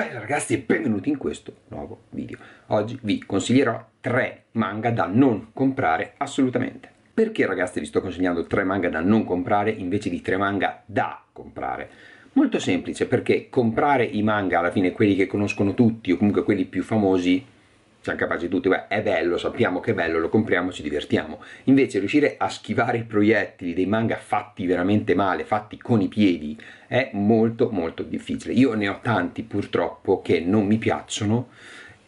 Bella ragazzi e benvenuti in questo nuovo video. Oggi vi consiglierò tre manga da non comprare assolutamente. Perché ragazzi vi sto consigliando tre manga da non comprare invece di tre manga da comprare? Molto semplice perché comprare i manga alla fine quelli che conoscono tutti o comunque quelli più famosi siamo capaci tutti, beh, è bello, sappiamo che è bello, lo compriamo, ci divertiamo. Invece riuscire a schivare i proiettili dei manga fatti veramente male, fatti con i piedi, è molto molto difficile. Io ne ho tanti purtroppo che non mi piacciono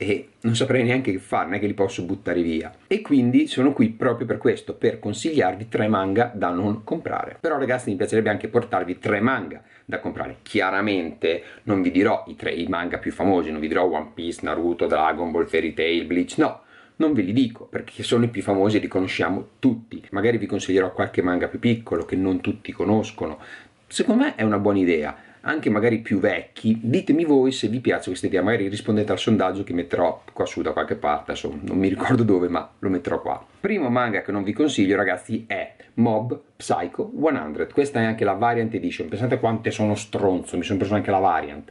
e non saprei neanche che farne, che li posso buttare via. E quindi sono qui proprio per questo, per consigliarvi tre manga da non comprare. Però ragazzi mi piacerebbe anche portarvi tre manga da comprare. Chiaramente non vi dirò i tre i manga più famosi, non vi dirò One Piece, Naruto, Dragon Ball, Fairy Tail, Bleach, no non ve li dico perché sono i più famosi e li conosciamo tutti. Magari vi consiglierò qualche manga più piccolo che non tutti conoscono. Secondo me è una buona idea anche magari più vecchi, ditemi voi se vi piace questa idea, magari rispondete al sondaggio che metterò qua su da qualche parte, insomma, non mi ricordo dove, ma lo metterò qua. Primo manga che non vi consiglio ragazzi è Mob Psycho 100, questa è anche la variant edition, pensate quante sono stronzo, mi sono preso anche la variant.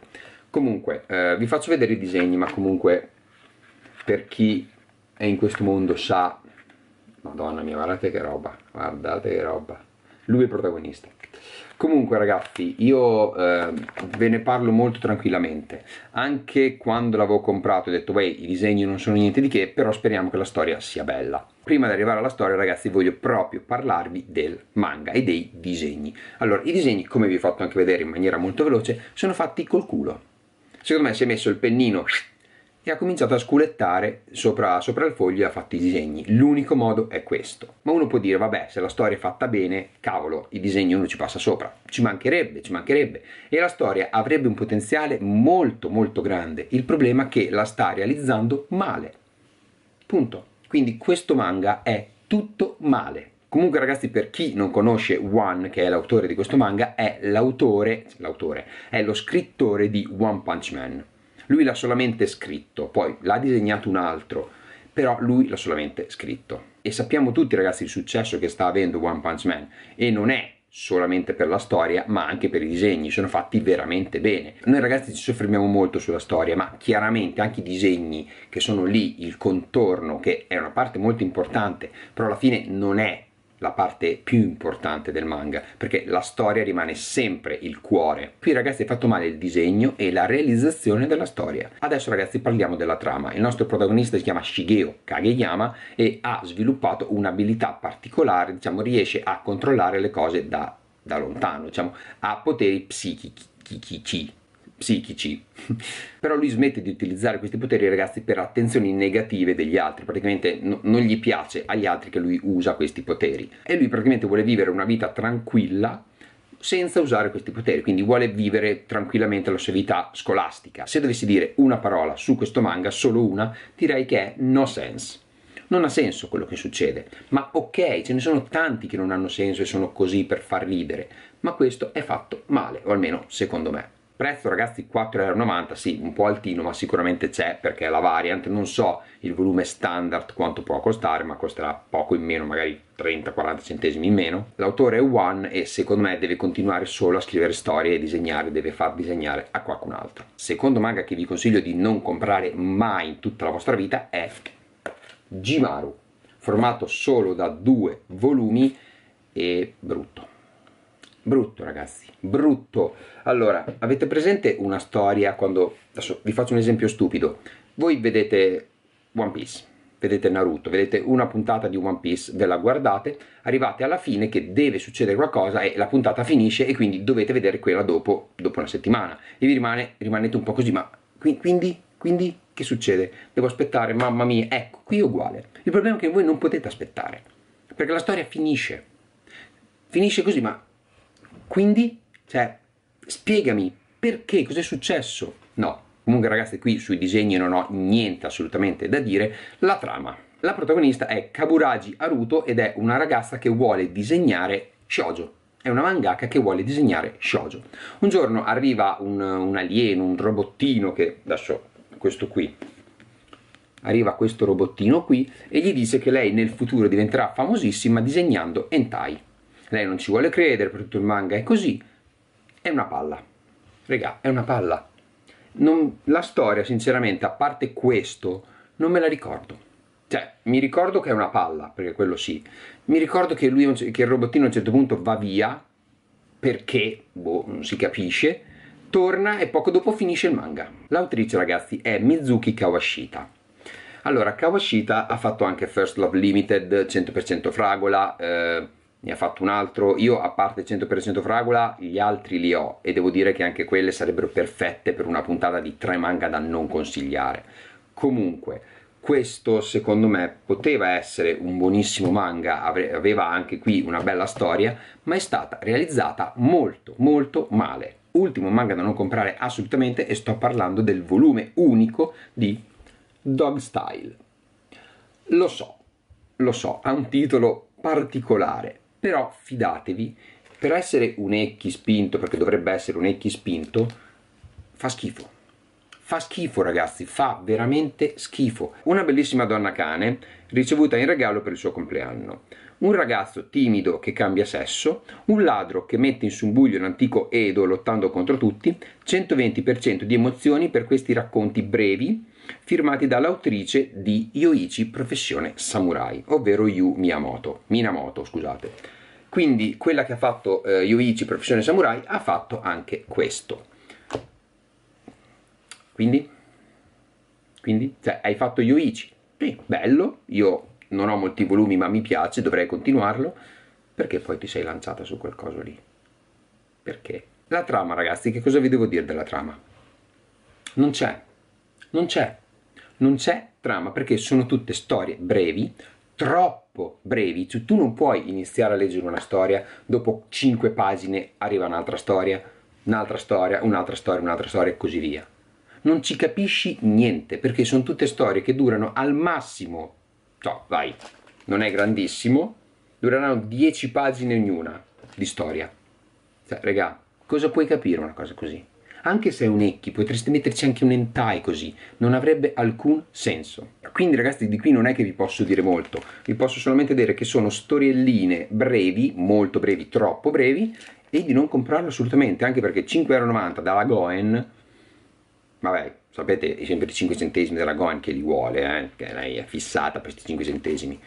Comunque, eh, vi faccio vedere i disegni, ma comunque per chi è in questo mondo sa... Madonna mia, guardate che roba, guardate che roba lui è il protagonista. Comunque ragazzi, io eh, ve ne parlo molto tranquillamente, anche quando l'avevo comprato ho detto beh i disegni non sono niente di che, però speriamo che la storia sia bella. Prima di arrivare alla storia ragazzi voglio proprio parlarvi del manga e dei disegni. Allora, i disegni come vi ho fatto anche vedere in maniera molto veloce sono fatti col culo. Secondo me si è messo il pennino e ha cominciato a sculettare sopra, sopra il foglio e ha fatto i disegni. L'unico modo è questo. Ma uno può dire, vabbè, se la storia è fatta bene, cavolo, i disegni uno ci passa sopra. Ci mancherebbe, ci mancherebbe. E la storia avrebbe un potenziale molto, molto grande. Il problema è che la sta realizzando male. Punto. Quindi questo manga è tutto male. Comunque ragazzi per chi non conosce One che è l'autore di questo manga è l'autore, l'autore, è lo scrittore di One Punch Man. Lui l'ha solamente scritto, poi l'ha disegnato un altro, però lui l'ha solamente scritto. E sappiamo tutti ragazzi il successo che sta avendo One Punch Man e non è solamente per la storia ma anche per i disegni sono fatti veramente bene noi ragazzi ci soffermiamo molto sulla storia ma chiaramente anche i disegni che sono lì il contorno che è una parte molto importante però alla fine non è la parte più importante del manga, perché la storia rimane sempre il cuore. Qui ragazzi è fatto male il disegno e la realizzazione della storia. Adesso ragazzi parliamo della trama. Il nostro protagonista si chiama Shigeo Kageyama e ha sviluppato un'abilità particolare, diciamo riesce a controllare le cose da, da lontano, diciamo ha poteri psichici psichici. Però lui smette di utilizzare questi poteri, ragazzi, per attenzioni negative degli altri. Praticamente no, non gli piace agli altri che lui usa questi poteri. E lui praticamente vuole vivere una vita tranquilla senza usare questi poteri, quindi vuole vivere tranquillamente la sua vita scolastica. Se dovessi dire una parola su questo manga, solo una, direi che è no sense. Non ha senso quello che succede, ma ok, ce ne sono tanti che non hanno senso e sono così per far ridere, ma questo è fatto male, o almeno secondo me prezzo ragazzi 4,90€ sì un po' altino ma sicuramente c'è perché è la variant non so il volume standard quanto può costare ma costerà poco in meno magari 30-40 centesimi in meno l'autore è One e secondo me deve continuare solo a scrivere storie e disegnare deve far disegnare a qualcun altro secondo manga che vi consiglio di non comprare mai in tutta la vostra vita è Jimaru formato solo da due volumi e brutto brutto ragazzi, brutto. Allora, avete presente una storia quando, adesso vi faccio un esempio stupido, voi vedete One Piece, vedete Naruto, vedete una puntata di One Piece, ve la guardate, arrivate alla fine che deve succedere qualcosa e la puntata finisce e quindi dovete vedere quella dopo, dopo una settimana e vi rimane, rimanete un po' così, ma quindi, quindi che succede? Devo aspettare, mamma mia, ecco, qui è uguale. Il problema è che voi non potete aspettare perché la storia finisce. Finisce così, ma quindi, cioè, spiegami perché, cos'è successo? No. Comunque ragazzi qui sui disegni non ho niente assolutamente da dire, la trama. La protagonista è Kaburagi Haruto ed è una ragazza che vuole disegnare shoujo. È una mangaka che vuole disegnare shoujo. Un giorno arriva un, un alieno, un robottino che, adesso questo qui, arriva questo robottino qui e gli dice che lei nel futuro diventerà famosissima disegnando hentai. Lei non ci vuole credere per tutto il manga, è così. È una palla. Regà, è una palla. Non, la storia, sinceramente, a parte questo, non me la ricordo. Cioè, mi ricordo che è una palla, perché quello sì. Mi ricordo che, lui, che il robottino a un certo punto va via, perché, boh, non si capisce, torna e poco dopo finisce il manga. L'autrice, ragazzi, è Mizuki Kawashita. Allora, Kawashita ha fatto anche First Love Limited, 100% fragola, eh, ne ha fatto un altro. Io, a parte 100% Fragola, gli altri li ho e devo dire che anche quelle sarebbero perfette per una puntata di tre manga da non consigliare. Comunque, questo secondo me poteva essere un buonissimo manga, aveva anche qui una bella storia, ma è stata realizzata molto molto male. Ultimo manga da non comprare assolutamente e sto parlando del volume unico di Dog Style. Lo so, lo so, ha un titolo particolare, però fidatevi, per essere un ecchi spinto, perché dovrebbe essere un ecchi spinto, fa schifo. Fa schifo ragazzi, fa veramente schifo. Una bellissima donna cane ricevuta in regalo per il suo compleanno. Un ragazzo timido che cambia sesso, un ladro che mette in subbuglio un antico Edo lottando contro tutti, 120% di emozioni per questi racconti brevi firmati dall'autrice di Yoichi Professione Samurai, ovvero Yu Miyamoto, Minamoto, scusate. Quindi quella che ha fatto eh, Yoichi Professione Samurai ha fatto anche questo. Quindi? Quindi? Cioè, hai fatto Yoichi? Sì, bello, io non ho molti volumi ma mi piace, dovrei continuarlo. Perché poi ti sei lanciata su qualcosa lì? Perché? La trama, ragazzi, che cosa vi devo dire della trama? Non c'è, non c'è, non c'è trama perché sono tutte storie brevi, troppo brevi, cioè, tu non puoi iniziare a leggere una storia, dopo 5 pagine arriva un'altra storia, un'altra storia, un'altra storia, un'altra storia e così via. Non ci capisci niente perché sono tutte storie che durano al massimo, Cioè, vai, non è grandissimo, dureranno 10 pagine ognuna di storia. Cioè, regà, cosa puoi capire una cosa così? Anche se è un ecchi, potreste metterci anche un hentai così, non avrebbe alcun senso. Quindi ragazzi di qui non è che vi posso dire molto, vi posso solamente dire che sono storielline brevi, molto brevi, troppo brevi, e di non comprarlo assolutamente, anche perché 5,90€ dalla Goen, vabbè, sapete, è sempre i 5 centesimi della Goen che li vuole, eh, che lei è fissata per questi 5 centesimi,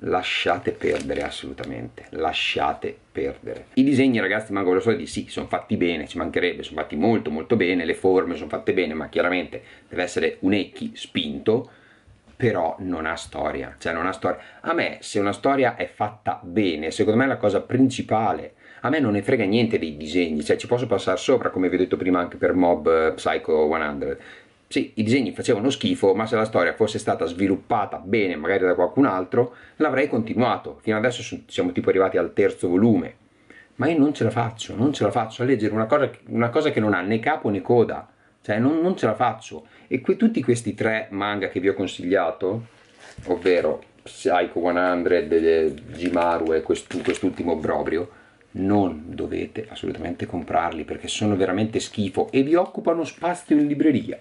lasciate perdere assolutamente lasciate perdere i disegni ragazzi manco lo so di sì sono fatti bene ci mancherebbe sono fatti molto molto bene le forme sono fatte bene ma chiaramente deve essere un ecchi spinto però non ha storia cioè non ha storia a me se una storia è fatta bene secondo me è la cosa principale a me non ne frega niente dei disegni cioè ci posso passare sopra come vi ho detto prima anche per Mob eh, Psycho 100 sì, i disegni facevano schifo, ma se la storia fosse stata sviluppata bene, magari da qualcun altro, l'avrei continuato. Fino adesso siamo tipo arrivati al terzo volume. Ma io non ce la faccio, non ce la faccio a leggere una cosa, una cosa che non ha né capo né coda. Cioè, non, non ce la faccio. E qui, tutti questi tre manga che vi ho consigliato, ovvero Psycho 100, Jimaru e quest'ultimo quest Brobrio, non dovete assolutamente comprarli perché sono veramente schifo e vi occupano spazio in libreria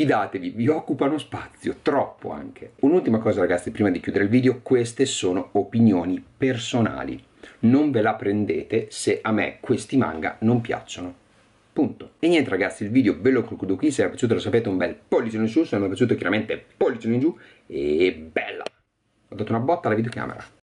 fidatevi, vi occupano spazio, troppo anche. Un'ultima cosa ragazzi, prima di chiudere il video, queste sono opinioni personali. Non ve la prendete se a me questi manga non piacciono. Punto. E niente ragazzi, il video ve lo concludo qui, se vi è piaciuto lo sapete un bel pollice in su, se non vi è piaciuto chiaramente pollice in giù e bella! Ho dato una botta alla videocamera.